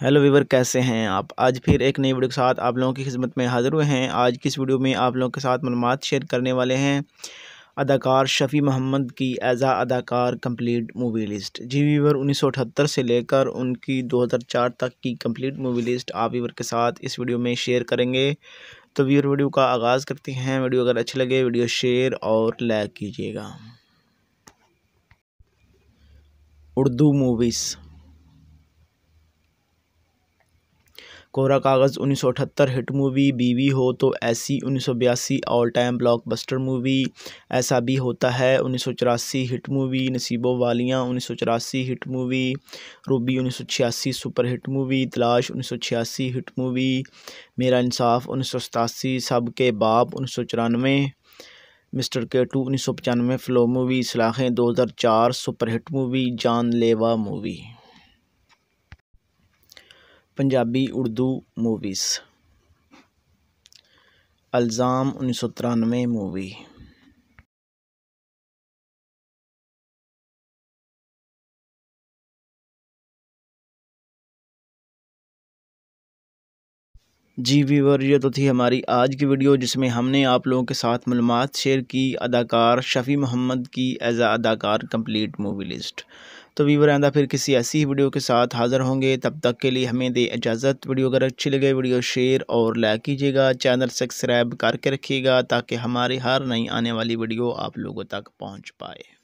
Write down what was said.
hello Weaver कैसे हैं आप आज फिर एक नई वीडियो के साथ आप लोगों की खिदमत में हाज़िर हुए हैं आज की इस वीडियो में आप लोगों के साथ मालूम शेयर करने वाले हैं अदाकार शफ़ी मोहम्मद की एज़ा अदाकार कंप्लीट मूवी लिस्ट जी वीवर अठहत्तर से लेकर उनकी 2004 तक की कंप्लीट मूवी लिस्ट आप वीवर के साथ इस वीडियो में शेयर करेंगे तो वीवर वीडियो का आगाज़ करते हैं वीडियो अगर अच्छी लगे वीडियो शेयर और लाइक कीजिएगा उर्दू मूवीज़ कोरा कागज़ उन्नीस सौ अठहत्तर हिट मूवी बीवी हो तो ऐसी उन्नीस सौ बयासी ऑल टाइम ब्लॉकबस्टर मूवी ऐसा भी होता है उन्नीस सौ चौरासी हिट मूवी नसीबो वालियाँ उन्नीस सौ चौरासी हिट मूवी रूबी उन्नीस सौ छियासी सुपर हिट मूवी तलाश उन्नीस सौ छियासी हिट मूवी मेरा इंसाफ उन्नीस सौ सतासी सब के बाप उन्नीस सौ चौरानवे मिस्टर के टू उन्नीस सौ पचानवे फ्लो मूवी सलाखें दो हज़ार चार super hit movie Jaan Leva movie Punjabi Urdu movies Ilzaam उन्नीस सौ तिरानवे मूवी जी व्यूवर ये तो थी हमारी आज की वीडियो जिसमें हमने आप लोगों के साथ मालूम शेयर की अदाकार शफ़ी मोहम्मद की एज़ अदाकार कंप्लीट मूवी लिस्ट तो वीवर आंदा फिर किसी ऐसी ही वीडियो के साथ हाज़िर होंगे तब तक के लिए हमें दे इजाज़त वीडियो अगर अच्छी लगे वीडियो शेयर और लाइक कीजिएगा चैनल सब्सक्राइब करके रखिएगा ताकि हमारी हर नई आने वाली वीडियो आप लोगों तक पहुँच पाए